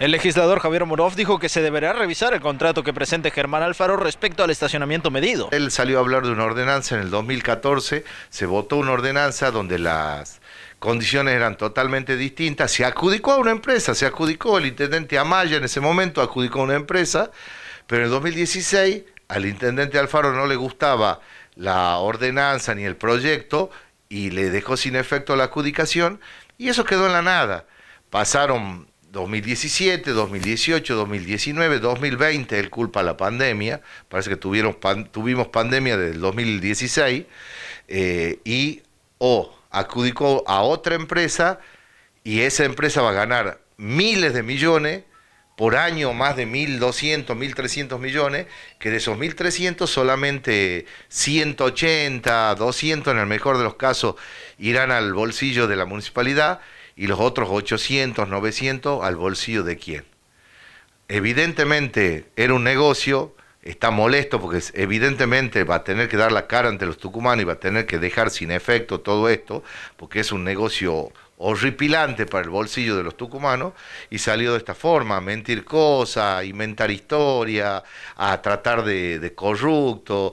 El legislador Javier Morov dijo que se deberá revisar el contrato que presente Germán Alfaro respecto al estacionamiento medido. Él salió a hablar de una ordenanza en el 2014, se votó una ordenanza donde las condiciones eran totalmente distintas, se adjudicó a una empresa, se adjudicó el intendente Amaya en ese momento, adjudicó a una empresa, pero en el 2016 al intendente Alfaro no le gustaba la ordenanza ni el proyecto y le dejó sin efecto la adjudicación y eso quedó en la nada. Pasaron 2017, 2018, 2019, 2020, él culpa la pandemia, parece que tuvieron tuvimos pandemia del 2016, eh, y o oh, a otra empresa y esa empresa va a ganar miles de millones, por año más de 1.200, 1.300 millones, que de esos 1.300 solamente 180, 200 en el mejor de los casos irán al bolsillo de la municipalidad y los otros 800, 900 al bolsillo de quién. Evidentemente era un negocio, está molesto porque evidentemente va a tener que dar la cara ante los tucumanos y va a tener que dejar sin efecto todo esto, porque es un negocio horripilante para el bolsillo de los tucumanos y salió de esta forma, a mentir cosas, a inventar historia, a tratar de, de corrupto,